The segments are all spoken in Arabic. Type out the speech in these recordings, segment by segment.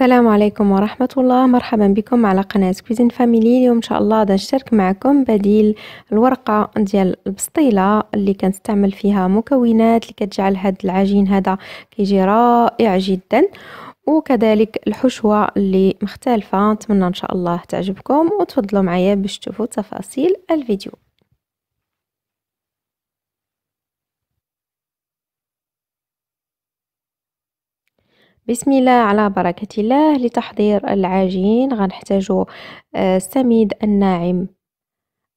السلام عليكم ورحمة الله مرحبا بكم على قناة كوزين فاميلي اليوم إن شاء الله غادي نشارك معكم بديل الورقة ديال البسطيلة اللي كنستعمل فيها مكونات اللي كتجعل هاد العجين هذا كيجي رائع جدا وكذلك الحشوة اللي مختلفة نتمنى إن شاء الله تعجبكم وتفضلوا معايا باش تشوفوا تفاصيل الفيديو بسم الله على بركة الله لتحضير العجين غنحتاجو آه، السميد الناعم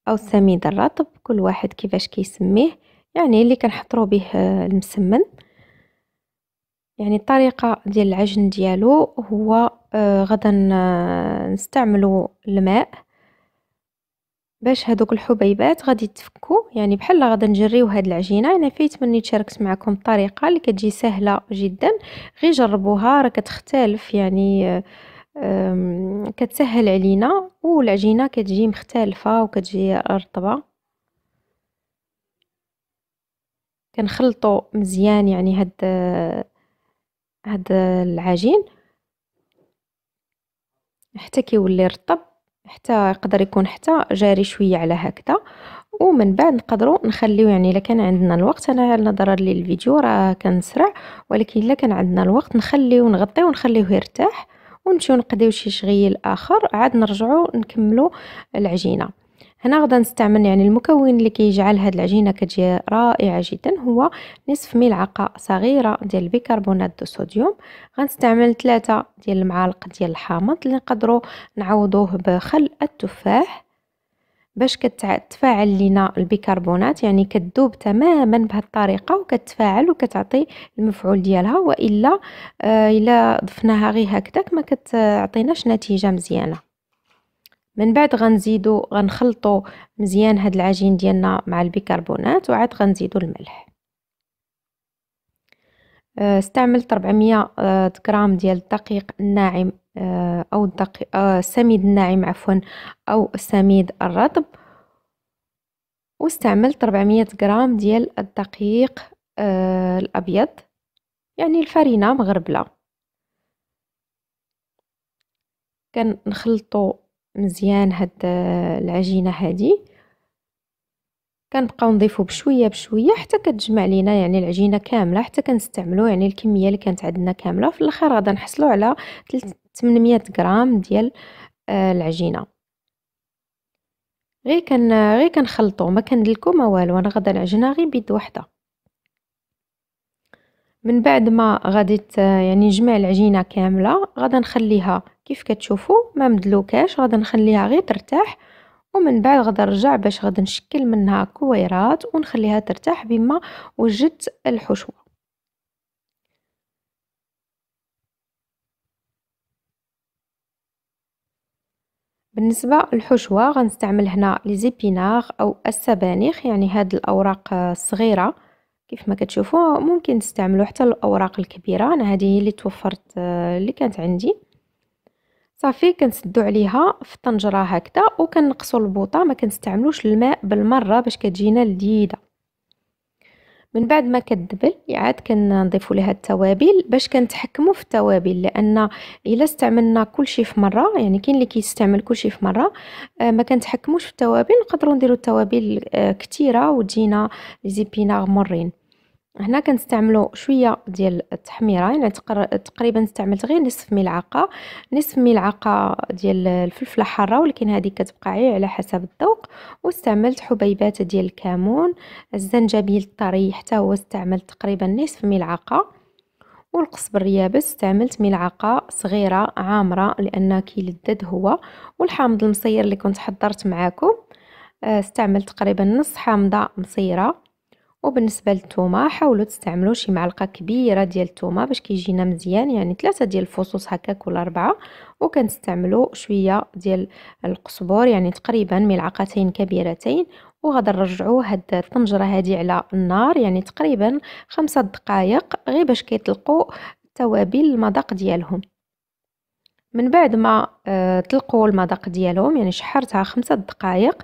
أو السميد الرطب كل واحد كيفاش كيسميه يعني اللي كنحضرو به آه، المسمن يعني الطريقة ديال العجن ديالو هو آه، غدا نستعملو الماء باش هذوك الحبيبات غادي تفكو يعني بحال غادي نجريو هاد العجينه انا فايت مني تشاركت معكم الطريقه اللي كتجي سهله جدا غير جربوها راه كتختلف يعني كتسهل علينا والعجينه كتجي مختلفه وكتجي رطبه كنخلطو مزيان يعني هاد هاد العجين حتى كيولي رطب حتى يقدر يكون حتى جاري شويه على هكذا ومن بعد نقدروا نخليو يعني الا كان عندنا الوقت انا نظرا للفيديو راه كنسرع ولكن الا كان عندنا الوقت نخليو نغطيو ونخليوه يرتاح ونمشيو نقديو شي شغيل اخر عاد نرجعو نكملو العجينه هنا غدا نستعمل يعني المكون اللي كيجعل هاد العجينه كتجي رائعه جدا هو نصف ملعقه صغيره ديال بيكربونات دو صوديوم غنستعمل ثلاثة ديال المعالق ديال الحامض اللي نقدروا نعوضوه بخل التفاح باش كتفاعل لينا البيكربونات يعني كتذوب تماما بهذه الطريقه وكتفاعل وكتعطي المفعول ديالها والا آه، الا ضفناها غير هكذاك ما كتعطيناش نتيجه مزيانه من بعد غنزيدو غنخلطو مزيان هاد العجين ديالنا مع البيكربونات وعاد غنزيدو الملح آه، استعملت 400 آه، غرام ديال الدقيق الناعم آه، او الدقيق السميد الناعم عفوا او السميد الرطب واستعملت 400 غرام ديال الدقيق الابيض يعني الفرينه مغربله كنخلطو مزيان هاد آه، العجينه هادي كنبقاو نضيفو بشويه بشويه حتى كتجمع لينا يعني العجينه كامله حتى كنستعملو يعني الكميه اللي كانت عندنا كامله في الاخر غادا نحصلو على 800 غرام ديال آه، العجينه غير كن آه، غير كنخلطو ما كندلكو ما والو انا غادا العجينه غير بيد وحده من بعد ما غادي يعني نجمع العجينه كامله غادي نخليها كيف كتشوفوا ما مدلوكاش غادي نخليها غير ترتاح ومن بعد غادي نرجع باش غادي نشكل منها كويرات ونخليها ترتاح بما وجدت الحشوه بالنسبه للحشوه غنستعمل هنا لي او السبانخ يعني هاد الاوراق الصغيره كيف ما كتشوفوا ممكن تستعملوا حتى الاوراق الكبيره انا هذه هي اللي توفرت آه، اللي كانت عندي صافي كنسدو عليها في الطنجره هكذا وكنقصوا البوطه ما كنستعملوش الماء بالمره باش كتجينا لذيذه من بعد ما كدبل عاد كنضيفوا لها التوابل باش كنتحكموا في التوابل لان الا استعملنا كلشي في مره يعني كاين اللي كيستعمل كلشي في مره آه، ما كنتحكموش في التوابل نقدروا نديروا التوابل آه، كثيره وتجينا لي مرين هنا كنستعملوا شويه ديال التحميره يعني تقريبا استعملت غير نصف ملعقه نصف ملعقه ديال الفلفله حاره ولكن هذه كتبقى غير على حسب الذوق واستعملت حبيبات ديال الكمون الزنجبيل الطري حتى هو استعملت تقريبا نصف ملعقه والقصب اليابس استعملت ملعقه صغيره عامره لان كيلدد هو والحامض المصير اللي كنت حضرت معاكم آه، استعملت تقريبا نص حامضه مصيره وبالنسبه للثومه حاولوا تستعملوا شي معلقه كبيره ديال الثومه باش كيجينا مزيان يعني ثلاثه ديال الفصوص هكاك ولا اربعه وكنستعملوا شويه ديال القزبر يعني تقريبا ملعقتين كبيرتين وغادي نرجعوا هاد الطنجره هادي على النار يعني تقريبا خمسة دقائق غير باش كيطلقوا التوابل المذاق ديالهم من بعد ما طلقوا آه، المذاق ديالهم يعني شحرتها خمسة دقائق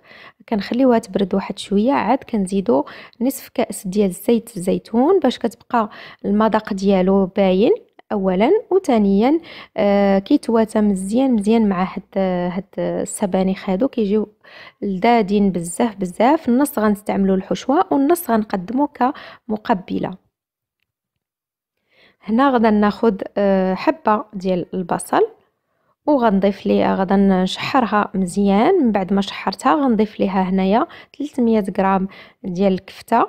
كنخليوها تبرد واحد شويه عاد كنزيدو نصف كاس ديال زيت الزيتون باش كتبقى المذاق ديالو باين اولا وثانيا آه كيتواتى مزيان مزيان مع هاد هاد السبانخ هادو كيجيو لذادين بزاف بزاف النص غنستعملو الحشوه والنص غنقدمو كمقبله هنا غدا ناخد آه، حبه ديال البصل وغنضيف ليها غدا نشحرها مزيان من بعد ما شحرتها غنضيف ليها هنايا 300 غرام ديال الكفته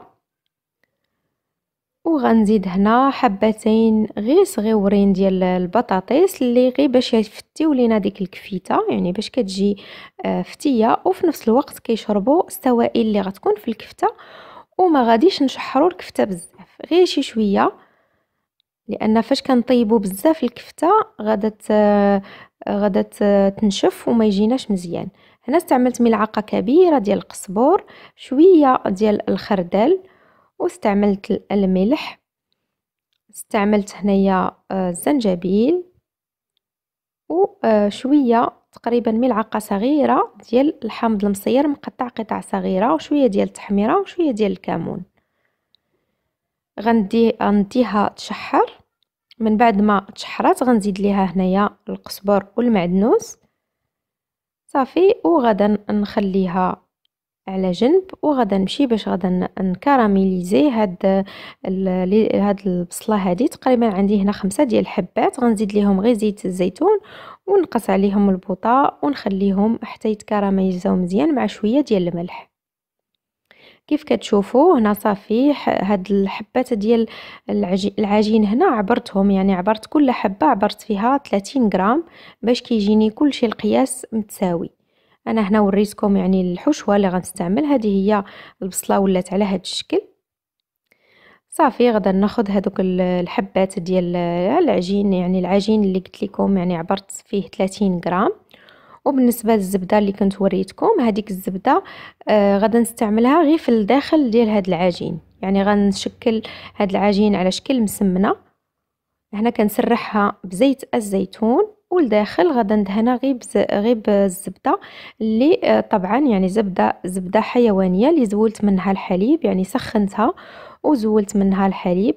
وغنزيد هنا حبتين غير صغيورين ديال البطاطس اللي غير باش يفتيو لينا ديك الكفيته يعني باش كتجي آه، فتيه وفي نفس الوقت كيشربوا السوائل اللي غتكون في الكفته وما غاديش نشحروا الكفته بزاف غير شي شويه لان فاش كنطيبو بزاف الكفته غادا غادا تنشف وما يجيناش مزيان هنا استعملت ملعقه كبيره ديال القزبور شويه ديال الخردل واستعملت الملح استعملت هنايا آه، الزنجبيل وشويه آه، تقريبا ملعقه صغيره ديال الحامض المصير مقطع قطع صغيره وشويه ديال التحميره وشويه ديال الكمون غندي غنديها تشحر من بعد ما تشحرات غنزيد ليها هنايا القزبر والمعدنوس صافي وغدا نخليها على جنب وغدا نمشي باش غدا نكراميليزي هاد هاد البصله هادي تقريبا عندي هنا خمسة ديال الحبات غنزيد ليهم غير زيت الزيتون ونقص عليهم البوطه ونخليهم حتى يتكراميليزاو مزيان مع شويه ديال الملح كيف كتشوفوا هنا صافي هاد الحبات ديال العجين هنا عبرتهم يعني عبرت كل حبه عبرت فيها 30 غرام باش كيجيني كلشي القياس متساوي انا هنا وريتكم يعني الحشوه اللي غنستعمل هذه هي البصله ولات على هذا الشكل صافي غدا ناخذ هذوك الحبات ديال العجين يعني العجين اللي قلت لكم يعني عبرت فيه 30 غرام وبالنسبه للزبده اللي كنت وريتكم هذيك الزبده آه غادي نستعملها غير في الداخل ديال هاد العجين يعني غنشكل هاد العجين على شكل مسمنه هنا كنسرحها بزيت الزيتون والداخل غادي ندهنها غير بز... غير بالزبده اللي آه طبعا يعني زبده زبده حيوانيه اللي زولت منها الحليب يعني سخنتها وزولت منها الحليب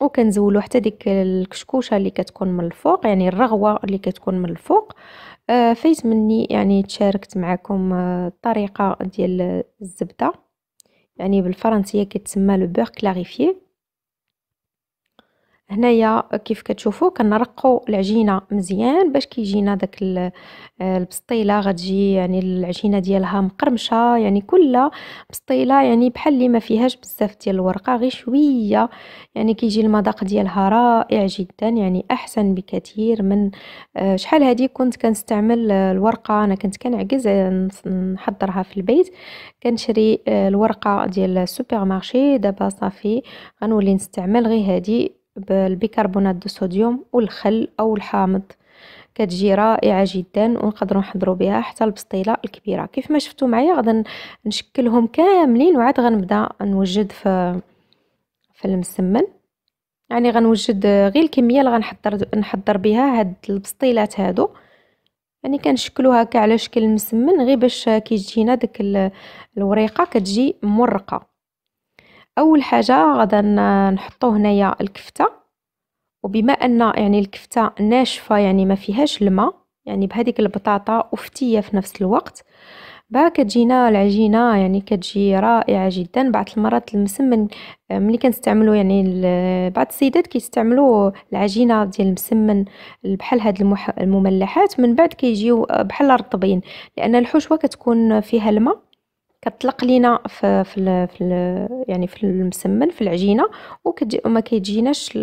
وكنزولوا حتى ديك الكشكوشه اللي كتكون من الفوق يعني الرغوه اللي كتكون من الفوق آه، فايت مني يعني تشاركت معكم الطريقه آه، ديال الزبده يعني بالفرنسيه كتسمى لو بور كلاريفيه هنايا كيف كتشوفوا كنرقوا العجينه مزيان باش كيجينا داك البسطيله غتجي يعني العجينه ديالها مقرمشه يعني كلها بسطيله يعني بحال اللي ما فيهاش بزاف ديال الورقه غير شويه يعني كيجي المذاق ديالها رائع جدا يعني احسن بكثير من آه، شحال هذه كنت كنستعمل آه، الورقه انا كنت كنعجز آه، نحضرها في البيت كنشري الورقه ديال السوبر مارشي دابا صافي غنولي نستعمل غير هذه بالبيكربونات دو صوديوم والخل او الحامض كتجي رائعه جدا ونقدروا نحضروا بها حتى البسطيله الكبيره كيف ما شفتوا معايا غادي نشكلهم كاملين وعاد غنبدا نوجد في في المسمن يعني غنوجد غير الكميه اللي غنحضر نحضر بها هاد البسطيلات هادو يعني كنشكلوها هكا على شكل مسمن غير باش كيجينا داك الوريقه كتجي مرقه اول حاجه غادا نحطو هنايا الكفته وبما ان يعني الكفته ناشفه يعني ما فيهاش الماء يعني بهذيك البطاطا وفتيه في نفس الوقت بها كتجينا العجينه يعني كتجي رائعه جدا بعض المرات المسمن ملي كنستعملو يعني بعض السيدات كيستعملو العجينه ديال المسمن بحال هاد المح... المملحات من بعد كيجيو بحال رطبين لان الحشوه كتكون فيها الماء كتطلق لينا في في, في يعني في المسمن في العجينه وما كيجيناش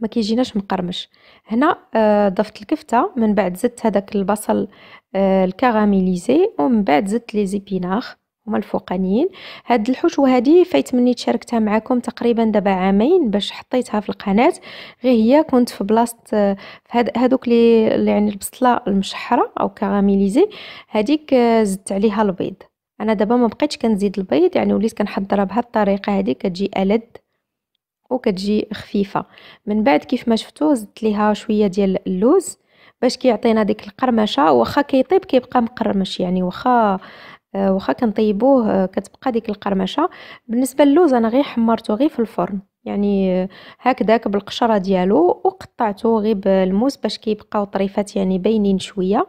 ما كيجيناش مقرمش هنا آه، ضفت الكفته من بعد زدت هذاك البصل آه، الكاراميليزي ومن بعد زدت لي زيبيناخ هما الفوقانيين هاد الحشوه هادي فايت مني تشاركتها معكم تقريبا دابا عامين باش حطيتها في القناه غير هي كنت في بلاصه هاد هادوك لي يعني البصله المشحره او كاراميليزي هاديك آه، زدت عليها البيض انا دابا ما بقيتش كنزيد البيض يعني وليت كنحضرها بهاد الطريقه هادي كتجي الد وكتجي خفيفه من بعد كيف ما شفتوا زدت ليها شويه ديال اللوز باش كيعطينا ديك القرمشه واخا كيطيب كيبقى مقرمش يعني واخا آه، واخا كنطيبوه آه، كتبقى ديك القرمشه بالنسبه للوز انا غير حمرته غير في الفرن يعني آه، هكذاك بالقشره ديالو وقطعته غير بالموس باش كيبقاو طريفات يعني باينين شويه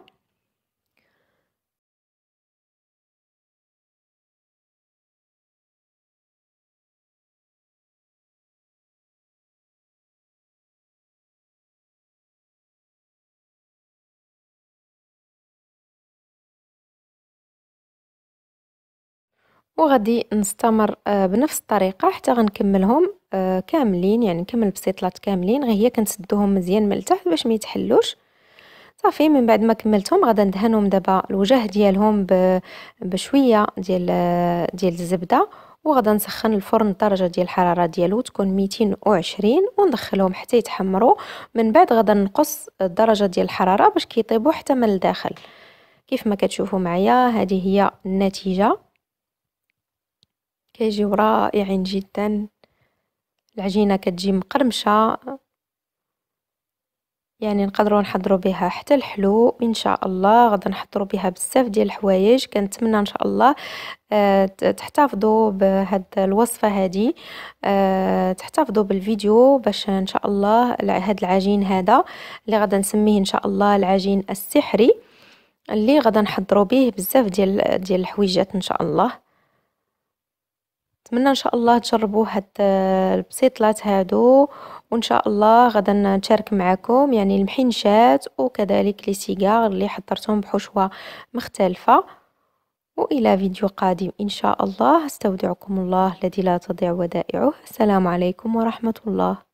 وغادي نستمر آه، بنفس الطريقه حتى غنكملهم آه، كاملين يعني نكمل البسيطلات كاملين غير هي كنسدوهم مزيان من التحت باش ما يتحلوش صافي من بعد ما كملتهم غادا ندهنهم دابا الوجه ديالهم بشويه ديال آه، ديال الزبده وغادا نسخن الفرن الدرجه ديال الحراره ديالو تكون 220 وندخلهم حتى يتحمروا من بعد غادا نقص الدرجه ديال الحراره باش كيطيبوا حتى من الداخل كيف ما كتشوفوا معايا هذه هي النتيجه كيجيو رائعين جدا العجينه كتجي مقرمشه يعني نقدروا نحضروا بها حتى الحلو ان شاء الله غادي نحضروا بها بزاف ديال الحوايج كنتمنى ان شاء الله آه، تحتفظوا بهاد الوصفه هذه آه، تحتفظوا بالفيديو باش ان شاء الله هذا العجين هذا اللي غادي نسميه ان شاء الله العجين السحري اللي غادي نحضروا به بزاف ديال ديال الحويجات ان شاء الله نتمنى ان شاء الله تجربوا هاد آه، البسيطلات هادو وان شاء الله غدا نشارك معكم يعني المحنشات وكذلك لي سيجار اللي حضرتهم بحشوه مختلفه والى فيديو قادم ان شاء الله استودعكم الله الذي لا تضيع ودائعه السلام عليكم ورحمه الله